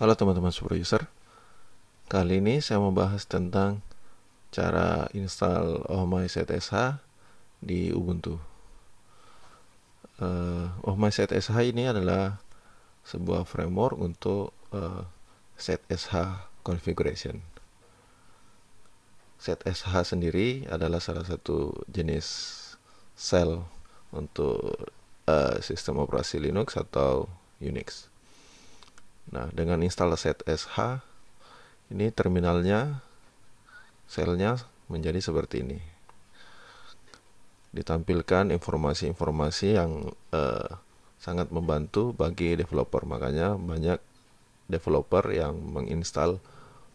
Halo teman-teman super user Kali ini saya mau bahas tentang cara install OhMyZSH zsh di Ubuntu uh, eh, ohmay zsh ini adalah sebuah framework untuk uh, eh, zsh configuration zsh sendiri adalah salah satu jenis shell untuk uh, sistem operasi Linux atau Unix Nah, dengan install SH, ini terminalnya selnya menjadi seperti ini. Ditampilkan informasi-informasi yang eh, sangat membantu bagi developer. Makanya banyak developer yang menginstal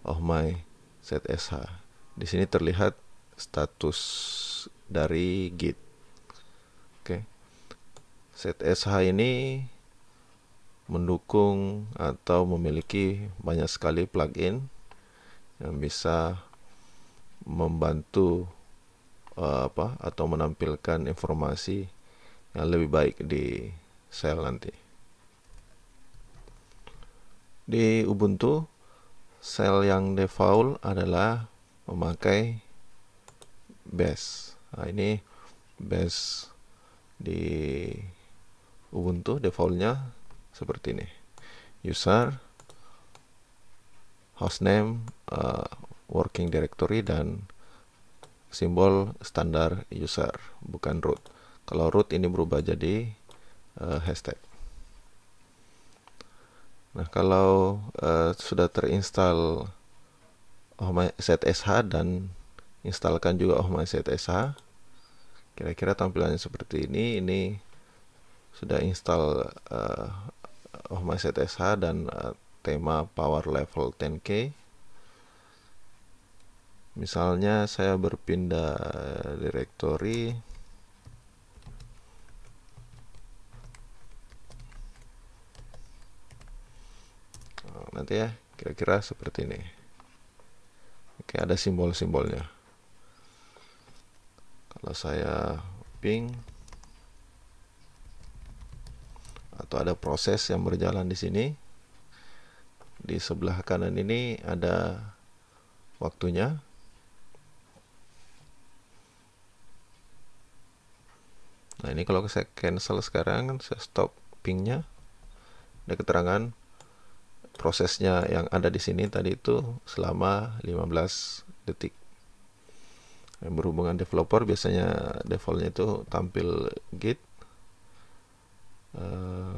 Oh My SH. Di sini terlihat status dari Git. Oke. Okay. SH ini mendukung atau memiliki banyak sekali plugin yang bisa membantu uh, apa atau menampilkan informasi yang lebih baik di sel nanti. Di Ubuntu, sel yang default adalah memakai base. Nah, ini base di Ubuntu defaultnya seperti ini user hostname uh, working directory dan simbol standar user bukan root kalau root ini berubah jadi uh, hashtag nah kalau uh, sudah terinstall oh ZSH dan instalkan juga oh my ZSH kira-kira tampilannya seperti ini ini sudah install uh, Home oh, SH dan uh, tema power level 10k misalnya saya berpindah directory oh, nanti ya kira-kira seperti ini oke ada simbol-simbolnya kalau saya ping atau ada proses yang berjalan di sini. Di sebelah kanan ini ada waktunya. Nah ini kalau saya cancel sekarang, saya stop pingnya. Ada keterangan prosesnya yang ada di sini tadi itu selama 15 detik. Yang berhubungan developer biasanya defaultnya itu tampil git uh,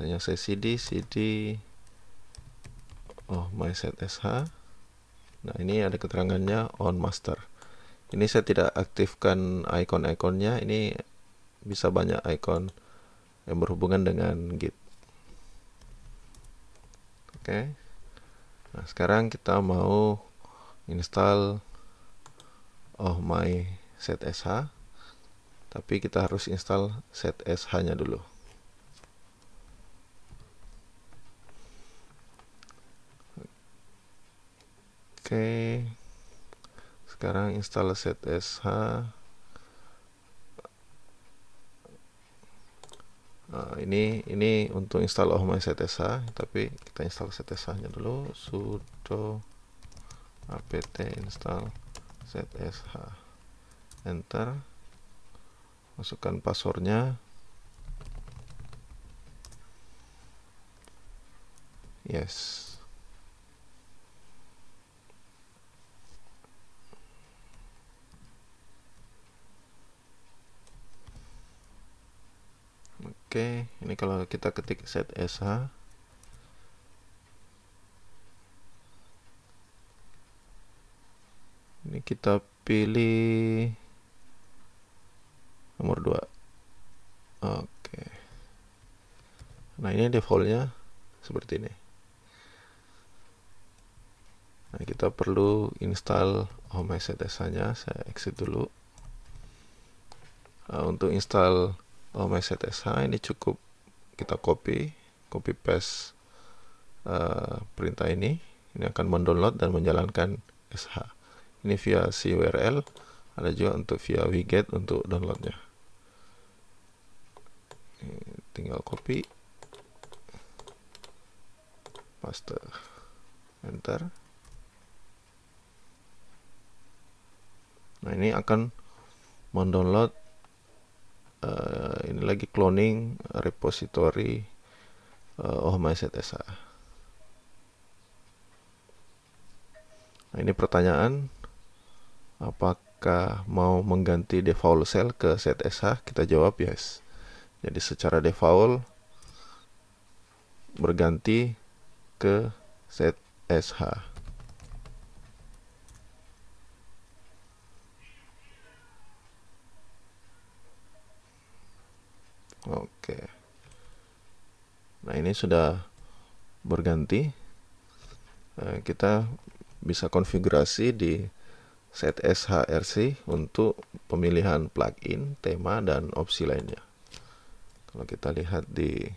eh, yang saya cd cd oh my set sh nah ini ada keterangannya on master ini saya tidak aktifkan icon-iconnya ini bisa banyak icon yang berhubungan dengan git oke okay. nah sekarang kita mau install oh my set sh tapi kita harus install set sh nya dulu oke sekarang install zsh nah, ini ini untuk install set zsh tapi kita install zsh nya dulu sudo apt install zsh enter masukkan passwordnya yes Oke, ini kalau kita ketik set SH ini kita pilih nomor 2 oke nah ini defaultnya seperti ini nah kita perlu install home sss nya saya exit dulu nah, untuk install home sss ini cukup kita copy copy paste uh, perintah ini ini akan mendownload dan menjalankan SH ini via CURL ada juga untuk via widget untuk downloadnya tinggal copy paste enter nah ini akan mendownload uh, ini lagi cloning repository uh, my sa nah ini pertanyaan apakah mau mengganti default cell ke set kita jawab yes jadi secara default berganti ke set SH Oke. Nah, ini sudah berganti. Nah, kita bisa konfigurasi di set SHRC untuk pemilihan plugin, tema, dan opsi lainnya kalau kita lihat di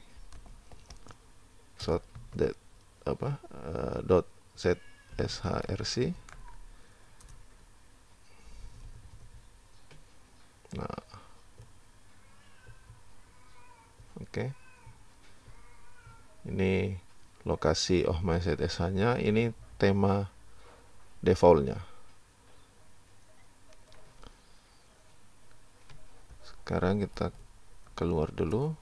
sort that apa uh, dot set shrc nah oke okay. ini lokasi oh my zsh nya ini tema defaultnya sekarang kita keluar dulu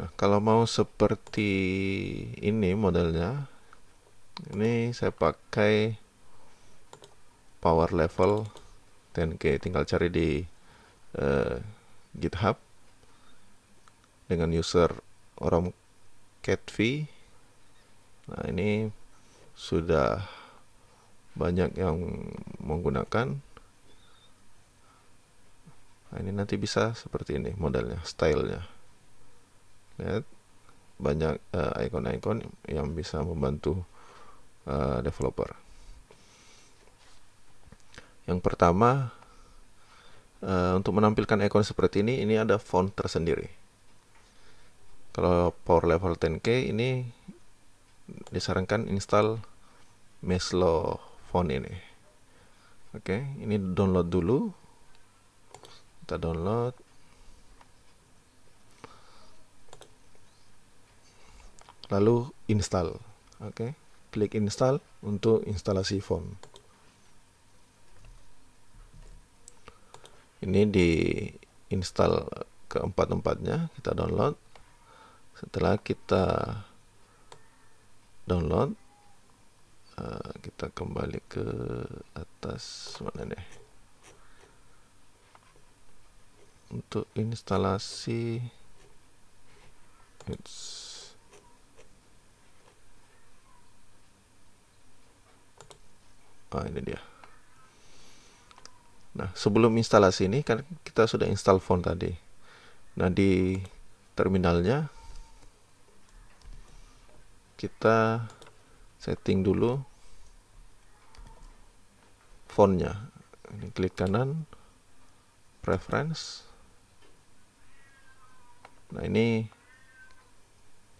nah kalau mau seperti ini modelnya ini saya pakai power level 10k tinggal cari di uh, github dengan user orang catv nah ini sudah banyak yang menggunakan nah, ini nanti bisa seperti ini modelnya stylenya lihat banyak eh, icon-icon uh, yang bisa membantu uh, developer yang pertama uh, untuk menampilkan icon seperti ini ini ada font tersendiri kalau power level 10k ini disarankan install Meslo font ini oke okay, ini download dulu kita download lalu install oke okay. klik install untuk instalasi form ini di install keempat-empatnya kita download setelah kita download eh, kita kembali ke atas mana nih untuk instalasi it's ah ini dia nah sebelum instalasi ini kan kita sudah install font tadi nah di terminalnya kita setting dulu fontnya ini klik kanan preference Nah ini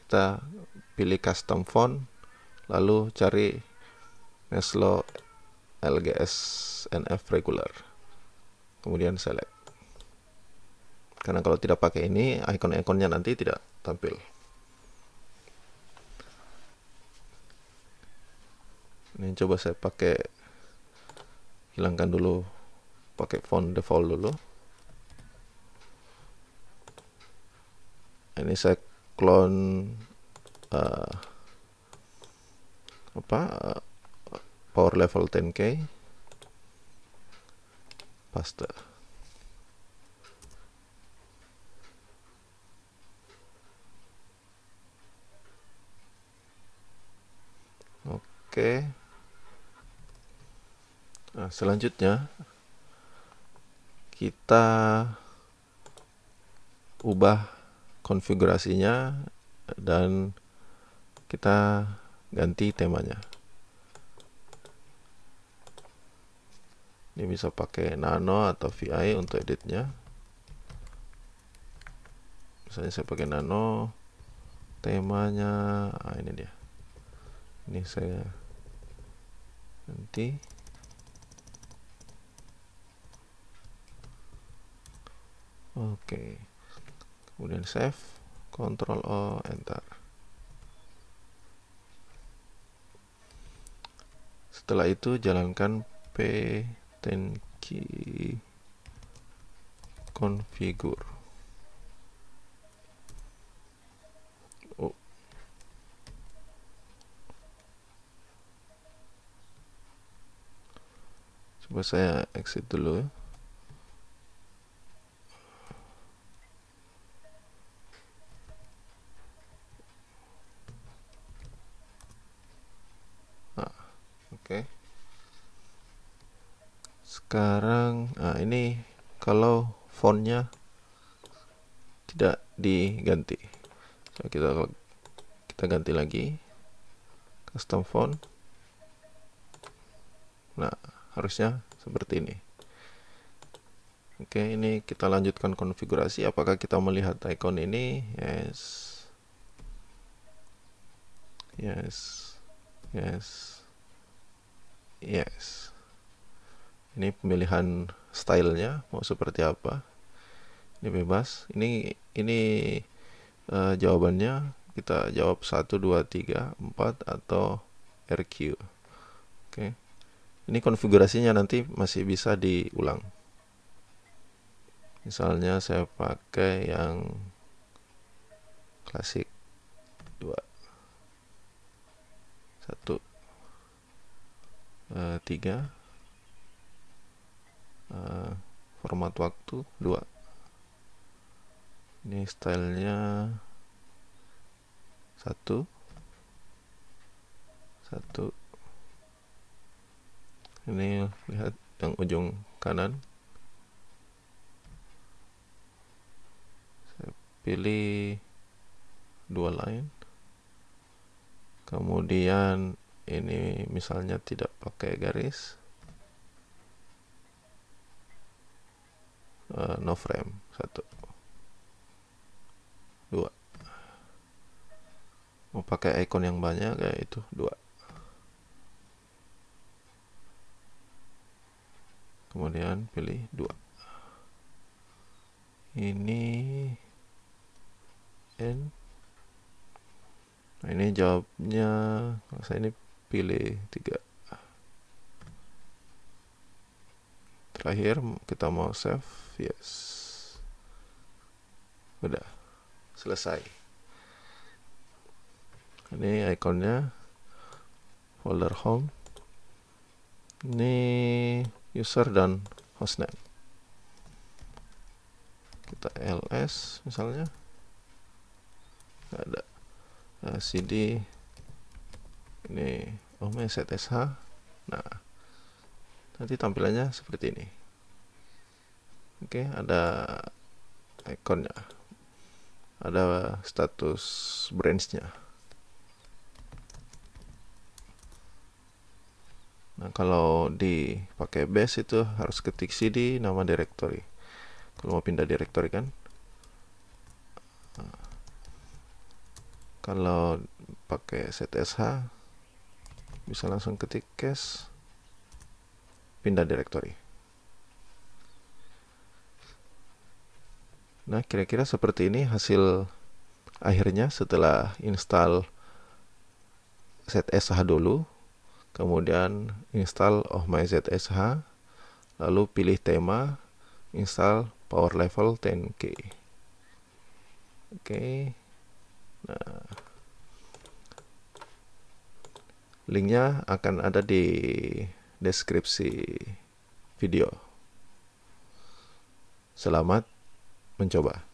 kita pilih custom font lalu cari Neslo LGS NF regular kemudian select karena kalau tidak pakai ini icon-iconnya nanti tidak tampil ini coba saya pakai hilangkan dulu pakai font default dulu ini saya clone uh, apa uh, power level 10k paste oke okay. nah, selanjutnya kita ubah konfigurasinya dan kita ganti temanya ini bisa pakai nano atau VI untuk editnya misalnya saya pakai nano temanya ah ini dia ini saya ganti oke okay kemudian save Control O Enter setelah itu jalankan ptenki configure oh. coba saya exit dulu ya kalau fontnya tidak diganti so, kita kita ganti lagi custom font nah harusnya seperti ini oke ini kita lanjutkan konfigurasi apakah kita melihat icon ini yes yes yes yes ini pemilihan stylenya mau seperti apa ini bebas ini ini uh, jawabannya kita jawab 1 2 3 4 atau RQ oke okay. ini konfigurasinya nanti masih bisa diulang misalnya saya pakai yang klasik 2 1 uh, 3 Eh, format waktu dua ini stylenya satu satu ini lihat yang ujung kanan saya pilih dua lain kemudian ini misalnya tidak pakai garis uh, no frame satu dua mau pakai icon yang banyak kayak itu dua kemudian pilih dua ini n nah ini jawabnya saya ini pilih tiga terakhir kita mau save yes udah selesai ini ikonnya folder home ini user dan hostname kita ls misalnya nggak ada nah, cd ini oh my sh nanti tampilannya seperti ini oke ada ikonnya ada status branchnya nah kalau dipakai base itu harus ketik cd nama directory kalau mau pindah directory kan nah. kalau pakai zsh bisa langsung ketik cache pindah directory nah kira-kira seperti ini hasil akhirnya setelah install zsh dulu kemudian install oh my zsh lalu pilih tema install power level 10k oke okay. nah linknya akan ada di deskripsi video. Selamat mencoba.